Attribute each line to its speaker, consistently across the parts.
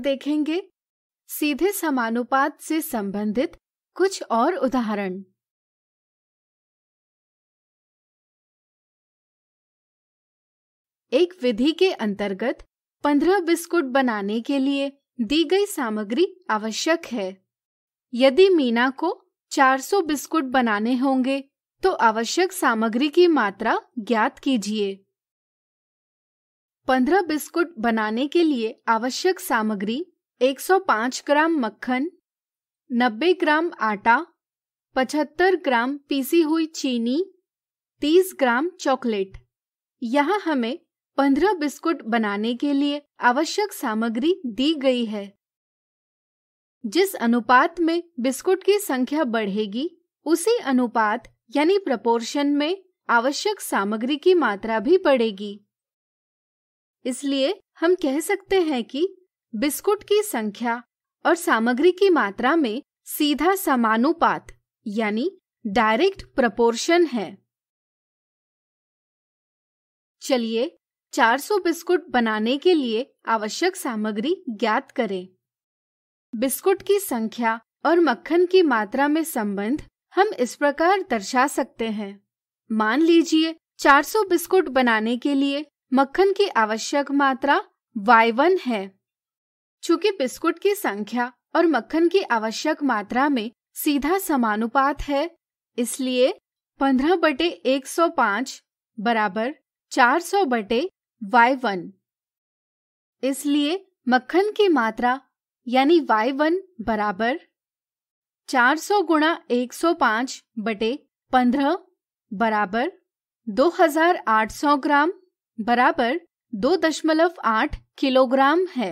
Speaker 1: देखेंगे सीधे समानुपात से संबंधित कुछ और उदाहरण
Speaker 2: एक विधि के अंतर्गत पंद्रह बिस्कुट बनाने के लिए दी गई सामग्री आवश्यक है यदि मीना को 400 बिस्कुट बनाने होंगे तो आवश्यक सामग्री की मात्रा ज्ञात कीजिए पंद्रह बिस्कुट बनाने के लिए आवश्यक सामग्री 105 ग्राम मक्खन 90 ग्राम आटा 75 ग्राम पीसी हुई चीनी 30 ग्राम चॉकलेट यहाँ हमें 15 बिस्कुट बनाने के लिए आवश्यक सामग्री दी गई है जिस अनुपात में बिस्कुट की संख्या बढ़ेगी उसी अनुपात यानी प्रपोर्शन में आवश्यक सामग्री की मात्रा भी बढ़ेगी इसलिए हम कह सकते हैं कि बिस्कुट की संख्या और सामग्री की मात्रा में सीधा समानुपात यानी डायरेक्ट प्रपोर्शन है चलिए 400 बिस्कुट बनाने के लिए आवश्यक सामग्री ज्ञात करें बिस्कुट की संख्या और मक्खन की मात्रा में संबंध हम इस प्रकार दर्शा सकते हैं मान लीजिए 400 बिस्कुट बनाने के लिए मक्खन की आवश्यक मात्रा y1 है चूंकि बिस्कुट की संख्या और मक्खन की आवश्यक मात्रा में सीधा समानुपात है इसलिए 15 बटे 105 बराबर 400 बटे y1 इसलिए मक्खन की मात्रा यानी y1 बराबर 400 गुणा एक बटे 15 बराबर 2800 ग्राम बराबर दो दशमलव आठ किलोग्राम है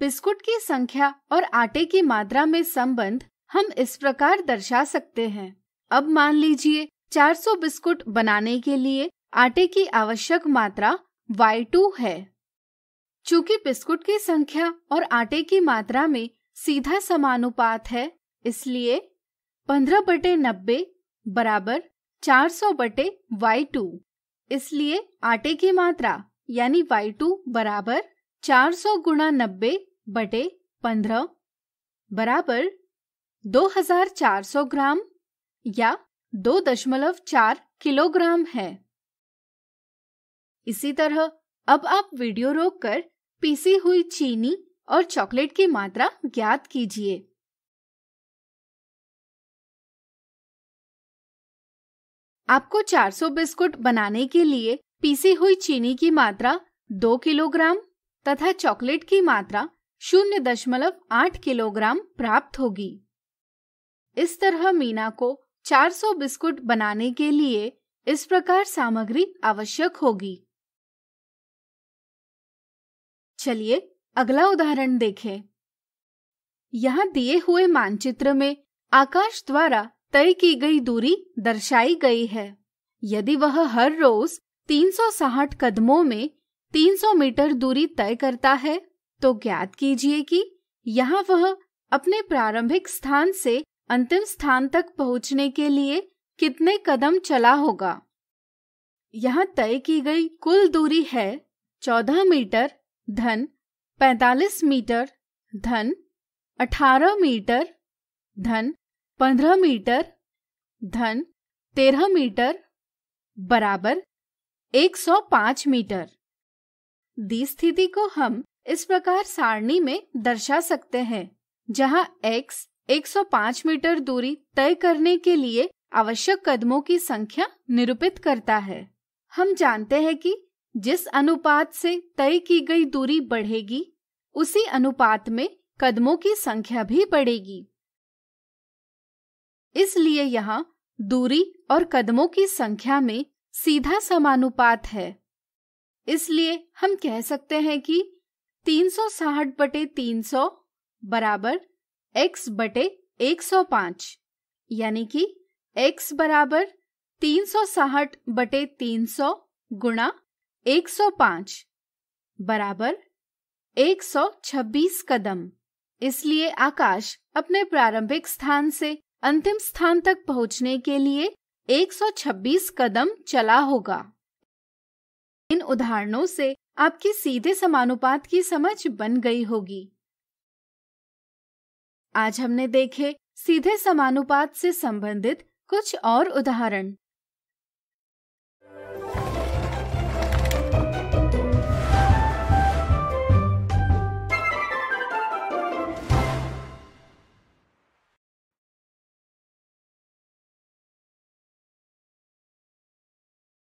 Speaker 1: बिस्कुट की संख्या और आटे
Speaker 2: की मात्रा में संबंध हम इस प्रकार दर्शा सकते हैं अब मान लीजिए 400 बिस्कुट बनाने के लिए आटे की आवश्यक मात्रा Y2 है चूंकि बिस्कुट की संख्या और आटे की मात्रा में सीधा समानुपात है इसलिए 15 बटे नब्बे बराबर चार सौ बटे वाई टू इसलिए आटे की मात्रा यानी वाई टू बराबर चार सौ गुणा नब्बे बटे पंद्रह बराबर दो हजार चार सौ ग्राम या दो दशमलव चार किलोग्राम है इसी तरह अब आप वीडियो रोककर पीसी हुई चीनी और चॉकलेट की मात्रा ज्ञात कीजिए आपको 400 बिस्कुट बनाने के लिए पीसी हुई चीनी की मात्रा 2 किलोग्राम तथा चॉकलेट की मात्रा 0.8 किलोग्राम प्राप्त होगी इस तरह मीना को 400 बिस्कुट बनाने के लिए इस प्रकार सामग्री आवश्यक होगी चलिए अगला उदाहरण देखें। यहाँ दिए हुए मानचित्र में आकाश द्वारा तय की गई दूरी दर्शाई गई है यदि वह हर रोज 360 कदमों में 300 मीटर दूरी तय करता है तो ज्ञात कीजिए कि यहाँ वह अपने प्रारंभिक स्थान से अंतिम स्थान तक पहुँचने के लिए कितने कदम चला होगा यहाँ तय की गई कुल दूरी है 14 मीटर धन 45 मीटर धन 18 मीटर धन पंद्रह मीटर धन तेरह मीटर बराबर एक सौ पांच मीटर दी स्थिति को हम इस प्रकार सारणी में दर्शा सकते हैं जहां x 105 मीटर दूरी तय करने के लिए आवश्यक कदमों की संख्या निरूपित करता है हम जानते हैं कि जिस अनुपात से तय की गई दूरी बढ़ेगी उसी अनुपात में कदमों की संख्या भी बढ़ेगी इसलिए यहाँ दूरी और कदमों की संख्या में सीधा समानुपात है इसलिए हम कह सकते हैं कि 360 बटे तीन बराबर x बटे 105 यानी कि x बराबर 360 बटे सौ गुणा 105 बराबर 126 कदम इसलिए आकाश अपने प्रारंभिक स्थान से अंतिम स्थान तक पहुंचने के लिए 126 कदम चला होगा इन उदाहरणों से आपकी सीधे समानुपात की समझ बन गई होगी आज हमने देखे सीधे समानुपात से संबंधित कुछ और उदाहरण